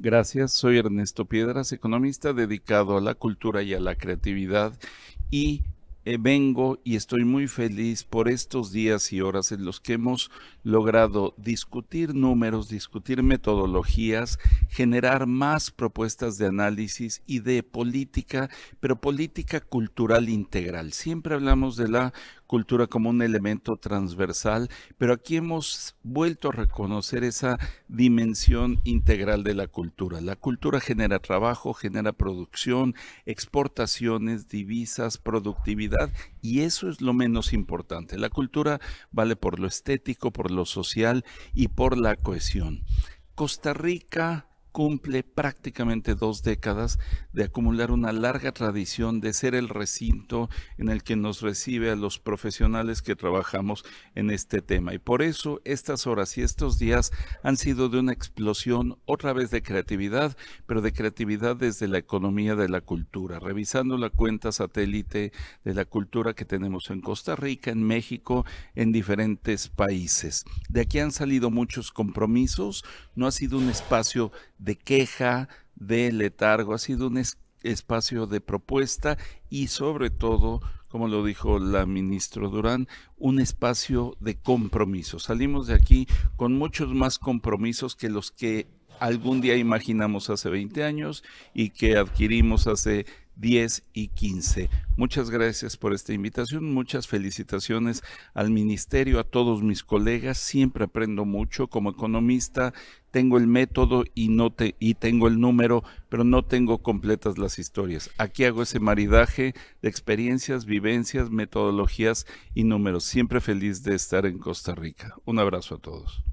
Gracias, soy Ernesto Piedras, economista dedicado a la cultura y a la creatividad y eh, vengo y estoy muy feliz por estos días y horas en los que hemos logrado discutir números, discutir metodologías, generar más propuestas de análisis y de política, pero política cultural integral. Siempre hablamos de la cultura como un elemento transversal, pero aquí hemos vuelto a reconocer esa dimensión integral de la cultura. La cultura genera trabajo, genera producción, exportaciones, divisas, productividad, y eso es lo menos importante. La cultura vale por lo estético, por lo social y por la cohesión. Costa Rica cumple prácticamente dos décadas de acumular una larga tradición de ser el recinto en el que nos recibe a los profesionales que trabajamos en este tema. Y por eso estas horas y estos días han sido de una explosión otra vez de creatividad, pero de creatividad desde la economía de la cultura, revisando la cuenta satélite de la cultura que tenemos en Costa Rica, en México, en diferentes países. De aquí han salido muchos compromisos, no ha sido un espacio de de queja, de letargo, ha sido un espacio de propuesta y sobre todo, como lo dijo la ministra Durán, un espacio de compromiso. Salimos de aquí con muchos más compromisos que los que algún día imaginamos hace 20 años y que adquirimos hace 10 y 15. Muchas gracias por esta invitación, muchas felicitaciones al ministerio, a todos mis colegas, siempre aprendo mucho como economista, tengo el método y no y tengo el número, pero no tengo completas las historias. Aquí hago ese maridaje de experiencias, vivencias, metodologías y números. Siempre feliz de estar en Costa Rica. Un abrazo a todos.